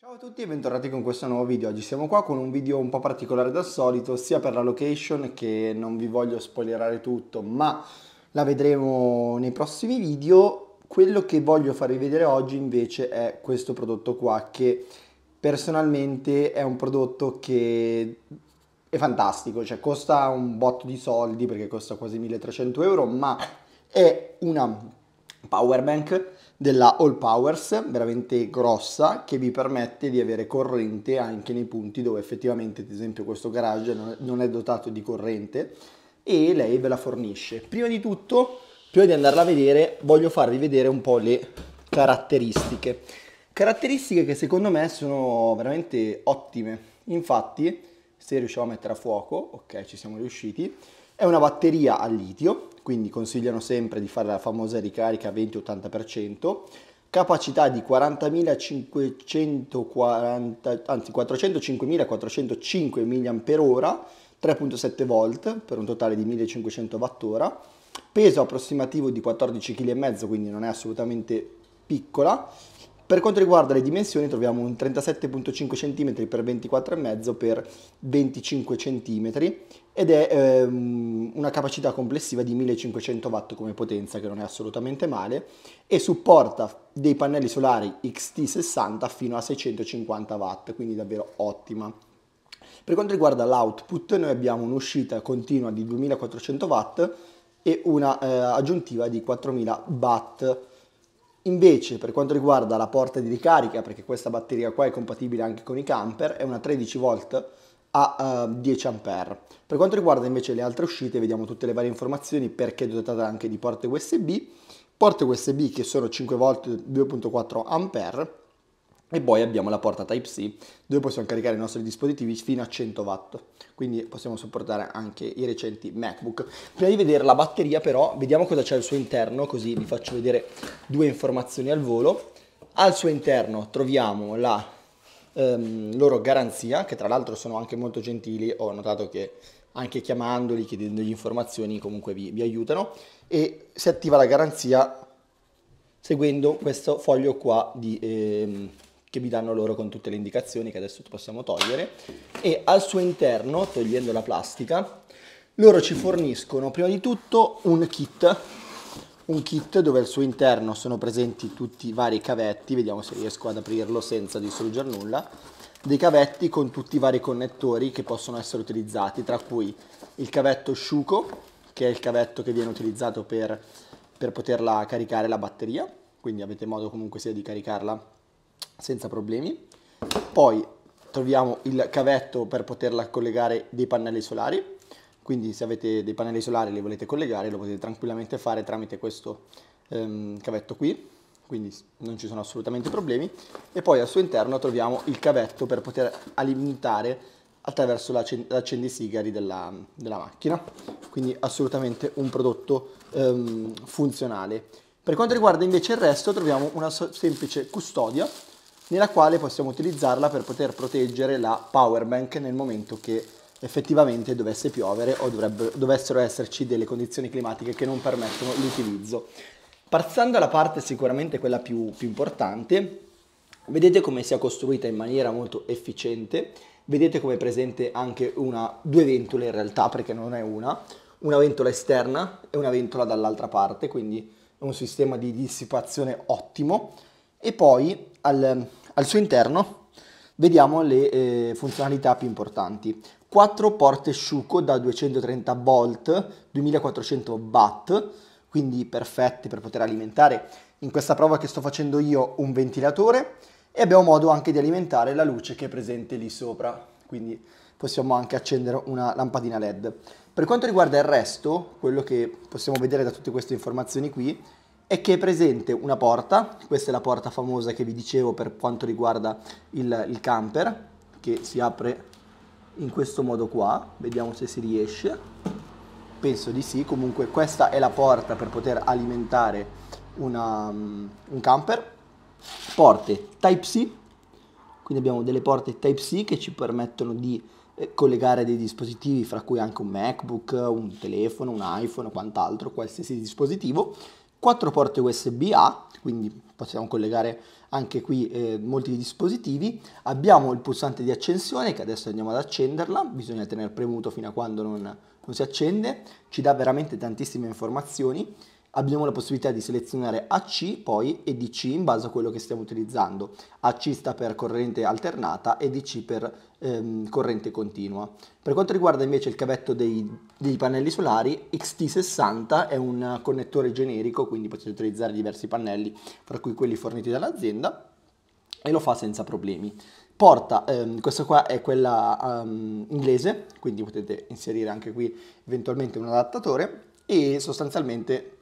Ciao a tutti e bentornati con questo nuovo video. Oggi siamo qua con un video un po' particolare dal solito, sia per la location che non vi voglio spoilerare tutto, ma la vedremo nei prossimi video. Quello che voglio farvi vedere oggi invece è questo prodotto qua che personalmente è un prodotto che è fantastico, cioè costa un botto di soldi perché costa quasi 1300 euro, ma è una power bank della All Powers, veramente grossa, che vi permette di avere corrente anche nei punti dove effettivamente, ad esempio, questo garage non è dotato di corrente e lei ve la fornisce. Prima di tutto, prima di andarla a vedere, voglio farvi vedere un po' le caratteristiche. Caratteristiche che secondo me sono veramente ottime. Infatti, se riusciamo a mettere a fuoco, ok, ci siamo riusciti, è una batteria a litio, quindi consigliano sempre di fare la famosa ricarica 20-80%, capacità di 405.405 mAh, 3.7 volt per un totale di 1500 Wh, peso approssimativo di 14,5 kg, quindi non è assolutamente piccola, per quanto riguarda le dimensioni troviamo un 37,5 cm x 24,5 x 25 cm ed è ehm, una capacità complessiva di 1500 watt come potenza che non è assolutamente male e supporta dei pannelli solari XT60 fino a 650 watt quindi davvero ottima. Per quanto riguarda l'output noi abbiamo un'uscita continua di 2400 watt e una eh, aggiuntiva di 4000 watt Invece per quanto riguarda la porta di ricarica, perché questa batteria qua è compatibile anche con i camper, è una 13 v a uh, eh, 10A. Per quanto riguarda invece le altre uscite, vediamo tutte le varie informazioni perché è dotata anche di porte USB, porte USB che sono 5 v 2.4 A e poi abbiamo la porta Type-C dove possiamo caricare i nostri dispositivi fino a 100 watt, quindi possiamo supportare anche i recenti MacBook. Prima di vedere la batteria però vediamo cosa c'è al suo interno, così vi faccio vedere due informazioni al volo. Al suo interno troviamo la ehm, loro garanzia, che tra l'altro sono anche molto gentili, ho notato che anche chiamandoli, chiedendogli informazioni comunque vi, vi aiutano, e si attiva la garanzia seguendo questo foglio qua di... Ehm, che vi danno loro con tutte le indicazioni che adesso possiamo togliere e al suo interno, togliendo la plastica, loro ci forniscono prima di tutto un kit, un kit dove al suo interno sono presenti tutti i vari cavetti, vediamo se riesco ad aprirlo senza distruggere nulla, dei cavetti con tutti i vari connettori che possono essere utilizzati, tra cui il cavetto sciuco, che è il cavetto che viene utilizzato per, per poterla caricare la batteria, quindi avete modo comunque sia di caricarla senza problemi. Poi troviamo il cavetto per poterla collegare dei pannelli solari, quindi se avete dei pannelli solari e li volete collegare lo potete tranquillamente fare tramite questo ehm, cavetto qui, quindi non ci sono assolutamente problemi. E poi al suo interno troviamo il cavetto per poter alimentare attraverso l'accendisigari della, della macchina, quindi assolutamente un prodotto ehm, funzionale. Per quanto riguarda invece il resto troviamo una semplice custodia nella quale possiamo utilizzarla per poter proteggere la power bank nel momento che effettivamente dovesse piovere o dovessero esserci delle condizioni climatiche che non permettono l'utilizzo. Passando alla parte sicuramente quella più, più importante, vedete come sia costruita in maniera molto efficiente, vedete come è presente anche una, due ventole in realtà perché non è una, una ventola esterna e una ventola dall'altra parte, quindi è un sistema di dissipazione ottimo. E poi al, al suo interno vediamo le eh, funzionalità più importanti. 4 porte sciuco da 230 volt, 2400 watt, quindi perfette per poter alimentare in questa prova che sto facendo io un ventilatore e abbiamo modo anche di alimentare la luce che è presente lì sopra, quindi possiamo anche accendere una lampadina LED. Per quanto riguarda il resto, quello che possiamo vedere da tutte queste informazioni qui, è che è presente una porta, questa è la porta famosa che vi dicevo per quanto riguarda il, il camper, che si apre in questo modo qua, vediamo se si riesce, penso di sì, comunque questa è la porta per poter alimentare una, um, un camper, porte Type-C, quindi abbiamo delle porte Type-C che ci permettono di eh, collegare dei dispositivi fra cui anche un MacBook, un telefono, un iPhone, quant'altro, qualsiasi dispositivo 4 porte USB A, quindi possiamo collegare anche qui eh, molti dispositivi. Abbiamo il pulsante di accensione che adesso andiamo ad accenderla, bisogna tenere premuto fino a quando non, non si accende, ci dà veramente tantissime informazioni abbiamo la possibilità di selezionare AC poi e DC in base a quello che stiamo utilizzando. AC sta per corrente alternata e DC per ehm, corrente continua. Per quanto riguarda invece il cavetto dei, dei, pannelli solari, XT60 è un connettore generico, quindi potete utilizzare diversi pannelli, fra cui quelli forniti dall'azienda, e lo fa senza problemi. Porta, ehm, questa qua è quella ehm, inglese, quindi potete inserire anche qui eventualmente un adattatore e sostanzialmente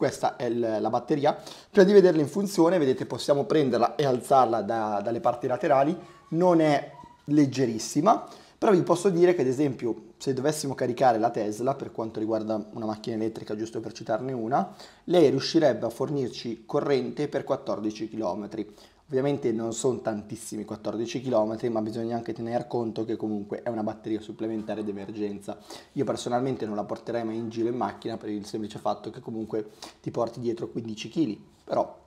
questa è la batteria. Prima di vederla in funzione, vedete, possiamo prenderla e alzarla da, dalle parti laterali, non è leggerissima, però vi posso dire che ad esempio se dovessimo caricare la Tesla, per quanto riguarda una macchina elettrica, giusto per citarne una, lei riuscirebbe a fornirci corrente per 14 km, Ovviamente non sono tantissimi 14 km, ma bisogna anche tener conto che comunque è una batteria supplementare d'emergenza. Io personalmente non la porterei mai in giro in macchina per il semplice fatto che comunque ti porti dietro 15 kg, però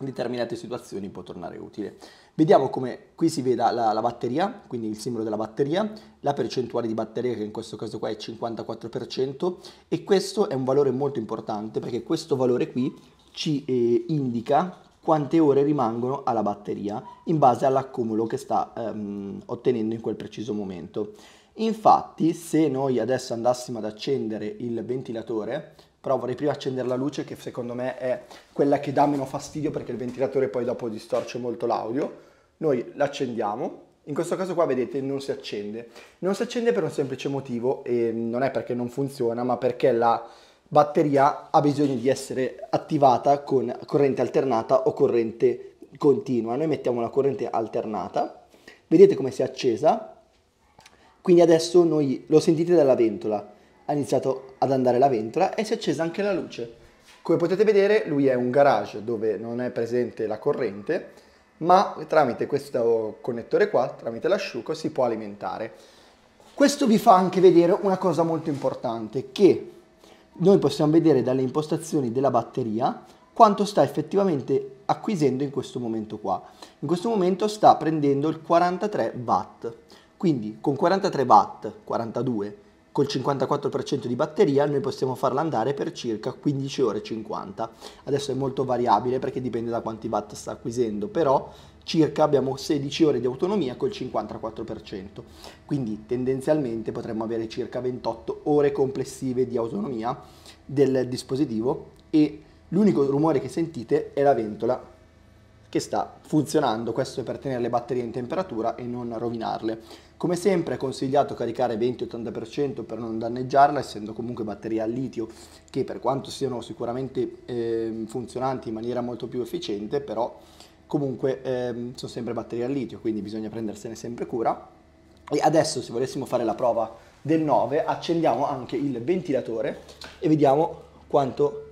in determinate situazioni può tornare utile. Vediamo come qui si veda la, la, batteria, quindi il simbolo della batteria, la percentuale di batteria che in questo caso qua è 54% e questo è un valore molto importante perché questo valore qui ci eh, indica quante ore rimangono alla batteria in base all'accumulo che sta ehm, ottenendo in quel preciso momento. Infatti se noi adesso andassimo ad accendere il ventilatore, però vorrei prima accendere la luce che secondo me è quella che dà meno fastidio perché il ventilatore poi dopo distorce molto l'audio, noi l'accendiamo in questo caso qua vedete non si accende. Non si accende per un semplice motivo e non è perché non funziona ma perché la batteria ha bisogno di essere attivata con corrente alternata o corrente continua. Noi mettiamo la corrente alternata, vedete come si è accesa, quindi adesso noi lo sentite dalla ventola, ha iniziato ad andare la ventola e si è accesa anche la luce. Come potete vedere lui è un garage dove non è presente la corrente, ma tramite questo connettore qua, tramite l'asciugo, si può alimentare. Questo vi fa anche vedere una cosa molto importante, che noi possiamo vedere dalle impostazioni della batteria quanto sta effettivamente acquisendo in questo momento qua. In questo momento sta prendendo il 43 watt, quindi con 43 watt, 42, col 54% di batteria noi possiamo farla andare per circa 15 ore 50. Adesso è molto variabile perché dipende da quanti watt sta acquisendo, però circa abbiamo 16 ore di autonomia col 54%, quindi tendenzialmente potremmo avere circa 28 ore complessive di autonomia del dispositivo e l'unico rumore che sentite è la ventola che sta funzionando, questo è per tenere le batterie in temperatura e non rovinarle. Come sempre è consigliato caricare 20-80% per non danneggiarla, essendo comunque batterie a litio che per quanto siano sicuramente eh, funzionanti in maniera molto più efficiente, però comunque ehm, sono sempre batterie al litio, quindi bisogna prendersene sempre cura. E adesso se volessimo fare la prova del 9, accendiamo anche il ventilatore e vediamo quanto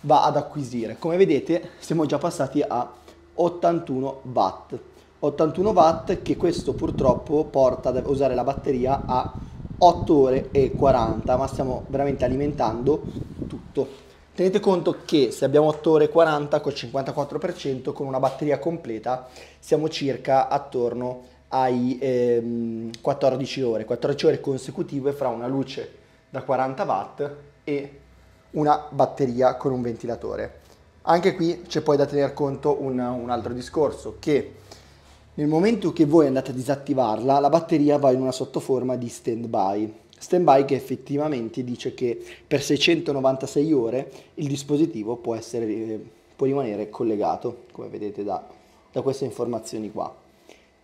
va ad acquisire. Come vedete siamo già passati a 81 watt. 81 watt che questo purtroppo porta ad usare la batteria a 8 ore e 40, ma stiamo veramente alimentando tutto. Tenete conto che se abbiamo 8 ore 40 col 54% con una batteria completa siamo circa attorno ai ehm, 14 ore, 14 ore consecutive fra una luce da 40 watt e una batteria con un ventilatore. Anche qui c'è poi da tener conto un, un, altro discorso, che nel momento che voi andate a disattivarla, la batteria va in una sottoforma di standby, standby che effettivamente dice che per 696 ore il dispositivo può, essere, eh, può rimanere collegato, come vedete da, da queste informazioni qua.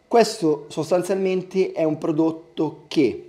Questo sostanzialmente è un prodotto che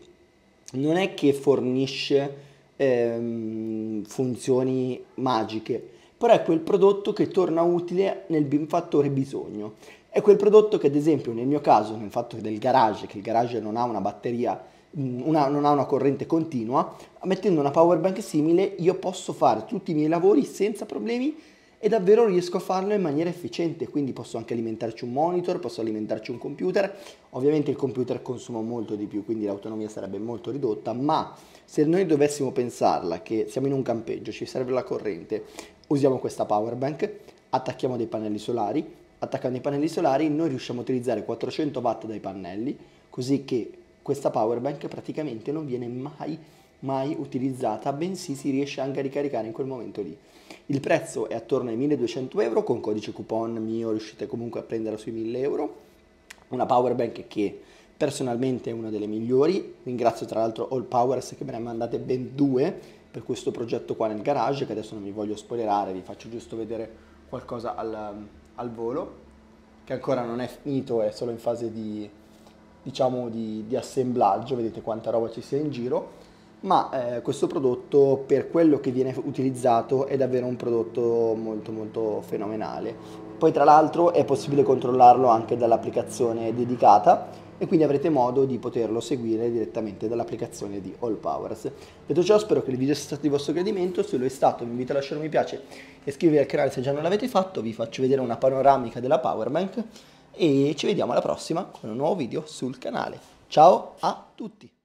non è che fornisce ehm, funzioni magiche, però è quel prodotto che torna utile nel fattore bisogno. È quel prodotto che ad esempio nel mio caso, nel fatto del garage, che il garage non ha una batteria Mm, una, non ha una corrente continua, mettendo una power bank simile io posso fare tutti i miei lavori senza problemi e davvero riesco a farlo in maniera efficiente, quindi posso anche alimentarci un monitor, posso alimentarci un computer, ovviamente il computer consuma molto di più, quindi l'autonomia sarebbe molto ridotta, ma se noi dovessimo pensarla che siamo in un campeggio, ci serve la corrente, usiamo questa power bank, attacchiamo dei pannelli solari, attaccando i pannelli solari noi riusciamo a utilizzare 400 watt dai pannelli, così che questa power bank praticamente non viene mai, mai utilizzata, bensì si riesce anche a ricaricare in quel momento lì. Il prezzo è attorno ai 1200 euro, con codice coupon mio riuscite comunque a prenderla sui 1000 euro. Una power bank che personalmente è una delle migliori, ringrazio tra l'altro All Powers che me ne ha mandate ben due per questo progetto qua nel garage, che adesso non vi voglio spoilerare, vi faccio giusto vedere qualcosa al, al volo, che ancora non è finito, è solo in fase di, diciamo di, di assemblaggio, vedete quanta roba ci sia in giro, ma eh, questo prodotto per quello che viene utilizzato è davvero un prodotto molto molto fenomenale. Poi tra l'altro è possibile controllarlo anche dall'applicazione dedicata e quindi avrete modo di poterlo seguire direttamente dall'applicazione di All Powers. Detto ciò spero che il video sia stato di vostro gradimento, se lo è stato vi invito a lasciare un mi piace e iscrivervi al canale se già non l'avete fatto, vi faccio vedere una panoramica della Powerbank e ci vediamo alla prossima con un nuovo video sul canale. Ciao a tutti!